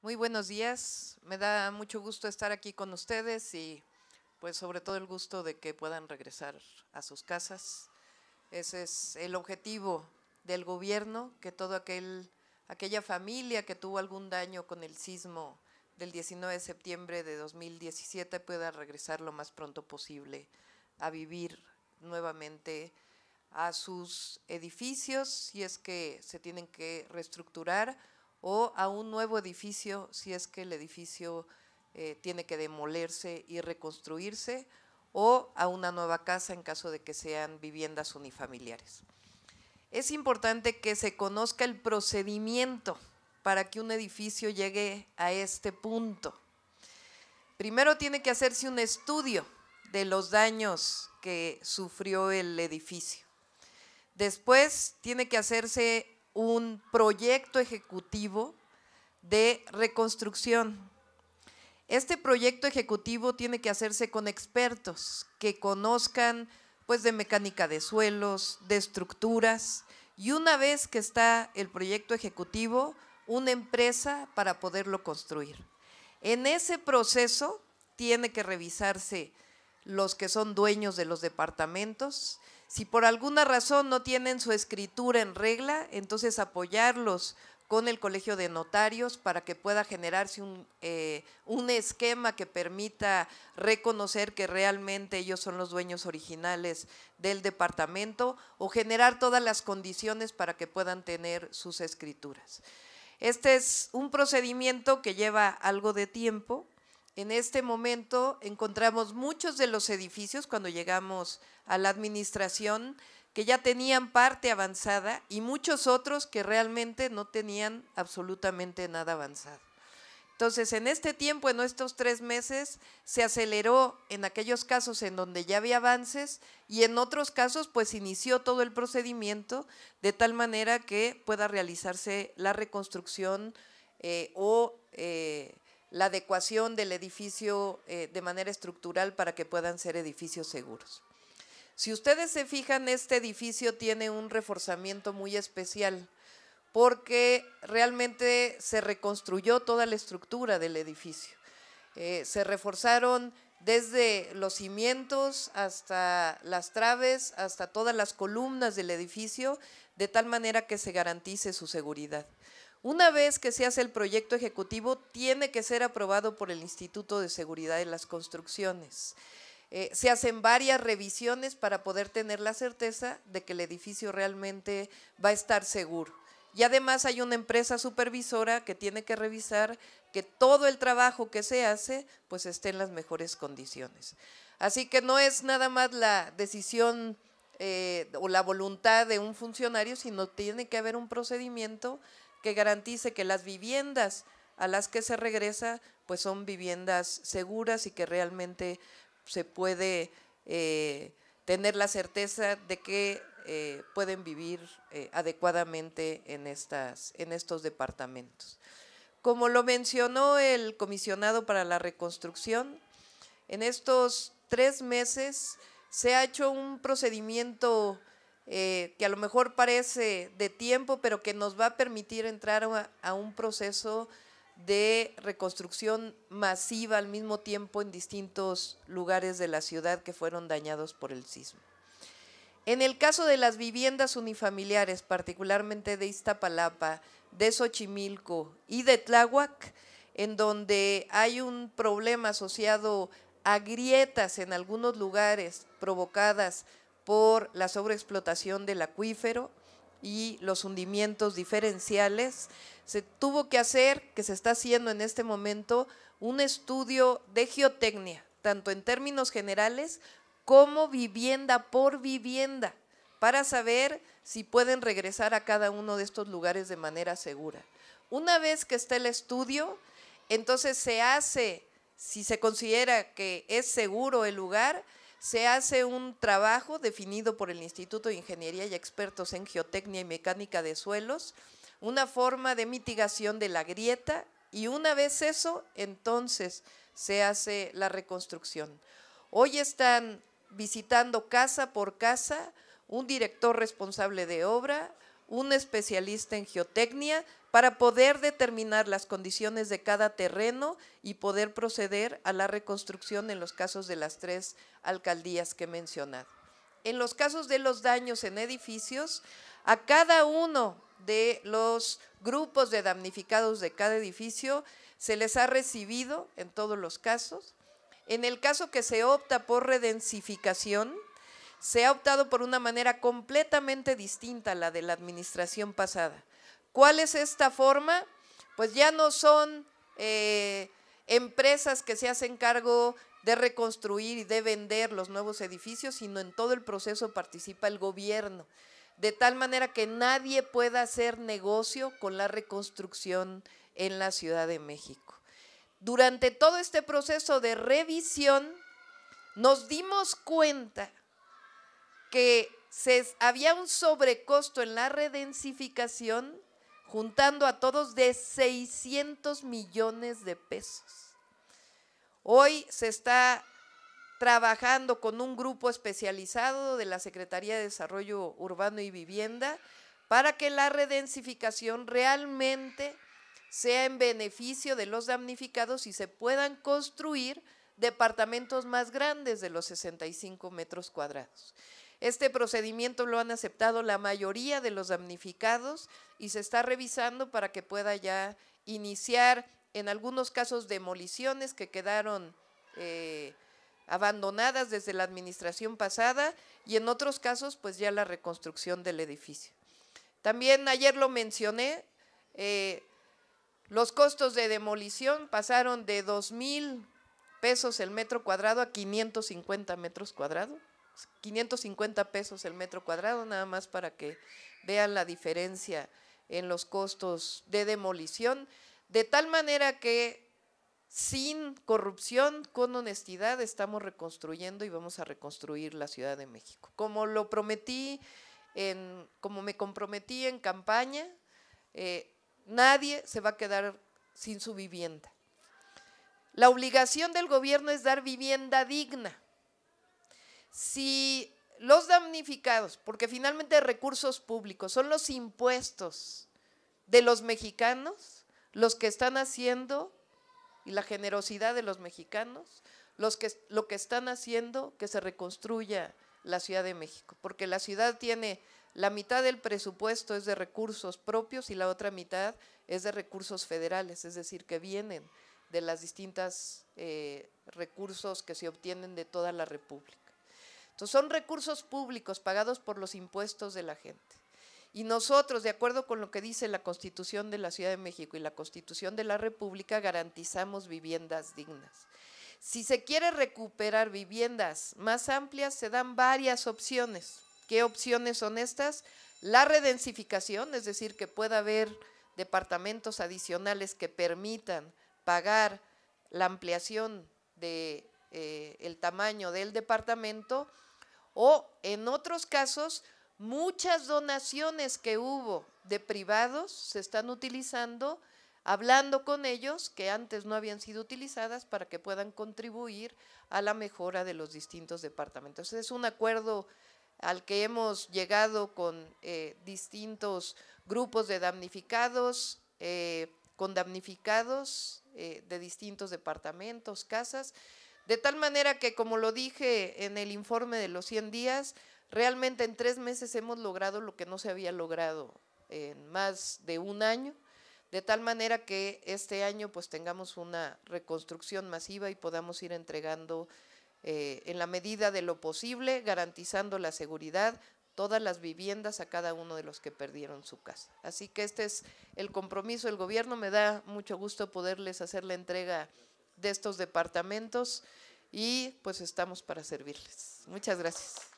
Muy buenos días, me da mucho gusto estar aquí con ustedes y pues sobre todo el gusto de que puedan regresar a sus casas. Ese es el objetivo del gobierno, que toda aquella familia que tuvo algún daño con el sismo del 19 de septiembre de 2017 pueda regresar lo más pronto posible a vivir nuevamente a sus edificios, si es que se tienen que reestructurar o a un nuevo edificio si es que el edificio eh, tiene que demolerse y reconstruirse, o a una nueva casa en caso de que sean viviendas unifamiliares. Es importante que se conozca el procedimiento para que un edificio llegue a este punto. Primero tiene que hacerse un estudio de los daños que sufrió el edificio. Después tiene que hacerse un proyecto ejecutivo de reconstrucción. Este proyecto ejecutivo tiene que hacerse con expertos que conozcan pues de mecánica de suelos, de estructuras y una vez que está el proyecto ejecutivo, una empresa para poderlo construir. En ese proceso tiene que revisarse los que son dueños de los departamentos, si por alguna razón no tienen su escritura en regla, entonces apoyarlos con el Colegio de Notarios para que pueda generarse eh, un, esquema que permita reconocer que realmente ellos son los dueños originales del departamento o generar todas las condiciones para que puedan tener sus escrituras. Este es un procedimiento que lleva algo de tiempo, en este momento encontramos muchos de los edificios cuando llegamos a la administración que ya tenían parte avanzada y muchos otros que realmente no tenían absolutamente nada avanzado. Entonces, en este tiempo, en estos tres meses, se aceleró en aquellos casos en donde ya había avances y en otros casos, pues inició todo el procedimiento de tal manera que pueda realizarse la reconstrucción eh, o... Eh, la adecuación del edificio eh, de manera estructural para que puedan ser edificios seguros. Si ustedes se fijan, este edificio tiene un reforzamiento muy especial porque realmente se reconstruyó toda la estructura del edificio. Eh, se reforzaron desde los cimientos hasta las traves, hasta todas las columnas del edificio, de tal manera que se garantice su seguridad. Una vez que se hace el proyecto ejecutivo, tiene que ser aprobado por el Instituto de Seguridad de las Construcciones. Eh, se hacen varias revisiones para poder tener la certeza de que el edificio realmente va a estar seguro. Y además hay una empresa supervisora que tiene que revisar que todo el trabajo que se hace pues esté en las mejores condiciones. Así que no es nada más la decisión eh, o la voluntad de un funcionario, sino tiene que haber un procedimiento que garantice que las viviendas a las que se regresa pues son viviendas seguras y que realmente se puede eh, tener la certeza de que eh, pueden vivir eh, adecuadamente en, estas, en estos departamentos. Como lo mencionó el comisionado para la reconstrucción, en estos tres meses se ha hecho un procedimiento eh, que a lo mejor parece de tiempo, pero que nos va a permitir entrar a, a un proceso de reconstrucción masiva al mismo tiempo en distintos lugares de la ciudad que fueron dañados por el sismo. En el caso de las viviendas unifamiliares, particularmente de Iztapalapa, de Xochimilco y de Tláhuac, en donde hay un problema asociado a grietas en algunos lugares provocadas por la sobreexplotación del acuífero y los hundimientos diferenciales, se tuvo que hacer, que se está haciendo en este momento, un estudio de geotecnia, tanto en términos generales como vivienda por vivienda, para saber si pueden regresar a cada uno de estos lugares de manera segura. Una vez que está el estudio, entonces se hace, si se considera que es seguro el lugar, se hace un trabajo definido por el Instituto de Ingeniería y expertos en geotecnia y mecánica de suelos, una forma de mitigación de la grieta y una vez eso, entonces se hace la reconstrucción. Hoy están visitando casa por casa un director responsable de obra, un especialista en geotecnia para poder determinar las condiciones de cada terreno y poder proceder a la reconstrucción en los casos de las tres alcaldías que he mencionado. En los casos de los daños en edificios, a cada uno de los grupos de damnificados de cada edificio se les ha recibido en todos los casos. En el caso que se opta por redensificación, se ha optado por una manera completamente distinta a la de la administración pasada. ¿Cuál es esta forma? Pues ya no son eh, empresas que se hacen cargo de reconstruir y de vender los nuevos edificios, sino en todo el proceso participa el gobierno, de tal manera que nadie pueda hacer negocio con la reconstrucción en la Ciudad de México. Durante todo este proceso de revisión, nos dimos cuenta que había un sobrecosto en la redensificación juntando a todos de 600 millones de pesos. Hoy se está trabajando con un grupo especializado de la Secretaría de Desarrollo Urbano y Vivienda para que la redensificación realmente sea en beneficio de los damnificados y se puedan construir departamentos más grandes de los 65 metros cuadrados. Este procedimiento lo han aceptado la mayoría de los damnificados y se está revisando para que pueda ya iniciar en algunos casos demoliciones que quedaron eh, abandonadas desde la administración pasada y en otros casos pues ya la reconstrucción del edificio. También ayer lo mencioné, eh, los costos de demolición pasaron de 2 mil pesos el metro cuadrado a 550 metros cuadrados. 550 pesos el metro cuadrado, nada más para que vean la diferencia en los costos de demolición, de tal manera que sin corrupción, con honestidad, estamos reconstruyendo y vamos a reconstruir la Ciudad de México. Como lo prometí, como me comprometí en campaña, eh, nadie se va a quedar sin su vivienda. La obligación del gobierno es dar vivienda digna si los damnificados, porque finalmente recursos públicos, son los impuestos de los mexicanos, los que están haciendo, y la generosidad de los mexicanos, los que, lo que están haciendo que se reconstruya la Ciudad de México, porque la ciudad tiene la mitad del presupuesto es de recursos propios y la otra mitad es de recursos federales, es decir, que vienen de las distintas eh, recursos que se obtienen de toda la República son recursos públicos pagados por los impuestos de la gente. Y nosotros, de acuerdo con lo que dice la Constitución de la Ciudad de México y la Constitución de la República, garantizamos viviendas dignas. Si se quiere recuperar viviendas más amplias, se dan varias opciones. ¿Qué opciones son estas? La redensificación, es decir, que pueda haber departamentos adicionales que permitan pagar la ampliación del de, eh, tamaño del departamento o en otros casos muchas donaciones que hubo de privados se están utilizando, hablando con ellos que antes no habían sido utilizadas para que puedan contribuir a la mejora de los distintos departamentos. Es un acuerdo al que hemos llegado con eh, distintos grupos de damnificados, eh, con damnificados eh, de distintos departamentos, casas, de tal manera que, como lo dije en el informe de los 100 días, realmente en tres meses hemos logrado lo que no se había logrado en más de un año, de tal manera que este año pues tengamos una reconstrucción masiva y podamos ir entregando eh, en la medida de lo posible, garantizando la seguridad, todas las viviendas a cada uno de los que perdieron su casa. Así que este es el compromiso del gobierno. Me da mucho gusto poderles hacer la entrega de estos departamentos y pues estamos para servirles. Muchas gracias.